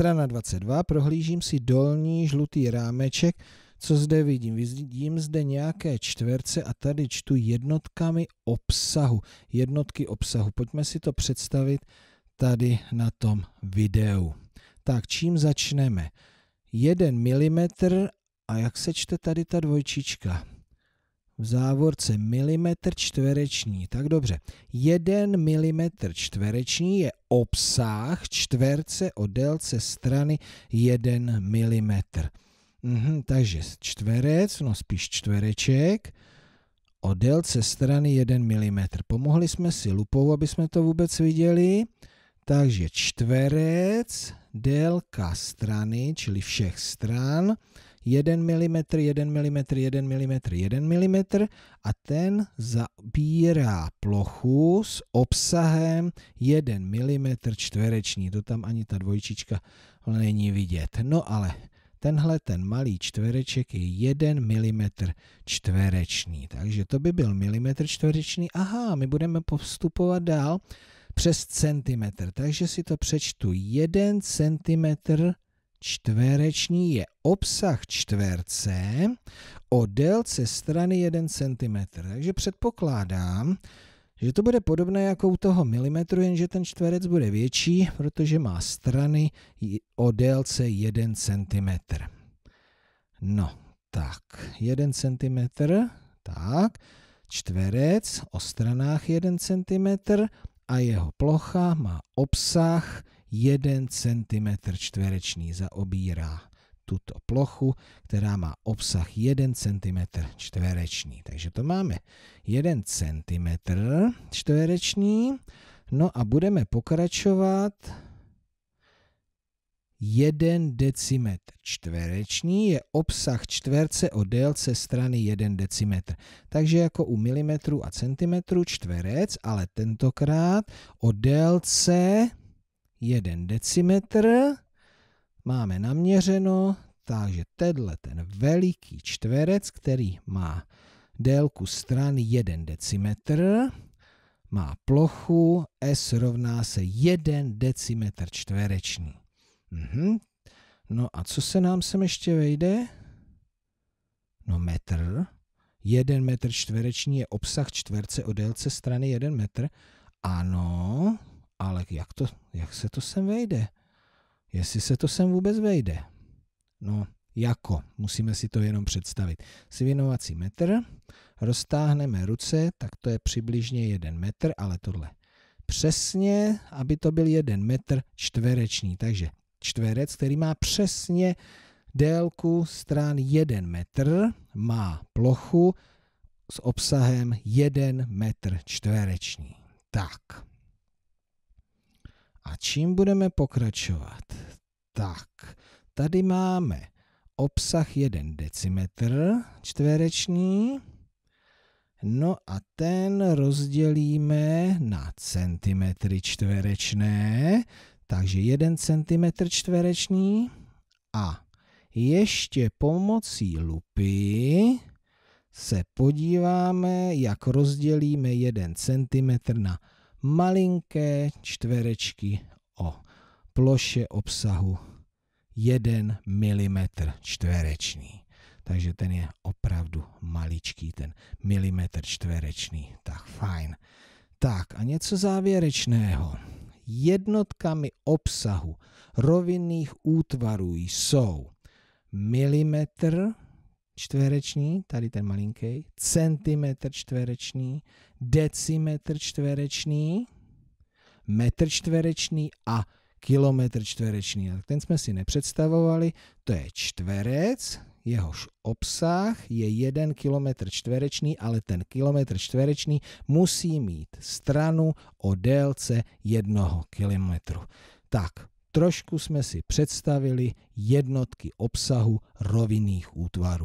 Strana 22, prohlížím si dolní žlutý rámeček, co zde vidím? Vidím zde nějaké čtverce a tady čtu jednotkami obsahu, jednotky obsahu. Pojďme si to představit tady na tom videu. Tak čím začneme? 1 mm a jak se čte tady ta dvojčička? V závorce milimetr čtvereční. Tak dobře. 1 mm čtvereční je obsah čtverce o délce strany 1 mm. Mhm, takže čtverec, no spíš čtvereček, o délce strany 1 mm. Pomohli jsme si lupou, aby jsme to vůbec viděli. Takže čtverec, délka strany, čili všech stran, 1 mm, 1 mm, 1 mm, 1 mm a ten zabírá plochu s obsahem 1 mm čtvereční. To tam ani ta dvojčička není vidět. No ale tenhle ten malý čtvereček je 1 mm čtvereční. Takže to by byl milimetr čtvereční. Aha, my budeme postupovat dál přes centimetr. Takže si to přečtu 1 centimetr čtvereční je obsah čtverce o délce strany 1 cm. Takže předpokládám, že to bude podobné jako u toho milimetru, jenže ten čtverec bude větší, protože má strany o délce 1 cm. No, tak, 1 cm, tak, čtverec o stranách 1 cm a jeho plocha má obsah 1 cm čtvereční zaobírá tuto plochu, která má obsah 1 cm čtvereční. Takže to máme 1 cm čtvereční. No a budeme pokračovat 1 decimetr čtvereční je obsah čtverce o délce strany 1 decimetr. Takže jako u milimetru a centimetru čtverec, ale tentokrát o délce jeden decimetr. Máme naměřeno, takže tenhle ten veliký čtverec, který má délku strany 1 decimetr, má plochu S rovná se 1 decimetr čtvereční. Mhm. No a co se nám sem ještě vejde? No metr. 1 metr čtvereční je obsah čtverce o délce strany 1 metr. Ano, ale jak, to, jak se to sem vejde? Jestli se to sem vůbec vejde? No, jako, musíme si to jenom představit. Svinovací metr, roztáhneme ruce, tak to je přibližně jeden metr, ale tohle přesně, aby to byl jeden metr čtvereční. Takže čtverec, který má přesně délku stran 1 metr, má plochu s obsahem 1 metr čtvereční. Tak, a čím budeme pokračovat? Tak, tady máme obsah 1 decimetr čtvereční. No a ten rozdělíme na centimetry čtverečné, takže 1 centimetr čtvereční a ještě pomocí lupy se podíváme, jak rozdělíme 1 centimetr na malinké čtverečky o ploše obsahu 1 mm čtvereční. Takže ten je opravdu maličký, ten milimetr čtverečný. Tak fajn. Tak a něco závěrečného. Jednotkami obsahu rovinných útvarů jsou milimetr čtvereční, tady ten malinký, centimetr čtvereční, decimetr čtvereční, metr čtvereční a kilometr čtvereční. Tak ten jsme si nepředstavovali, to je čtverec, jehož obsah je jeden kilometr čtvereční, ale ten kilometr čtvereční musí mít stranu o délce jednoho kilometru. Tak, trošku jsme si představili jednotky obsahu rovinných útvarů.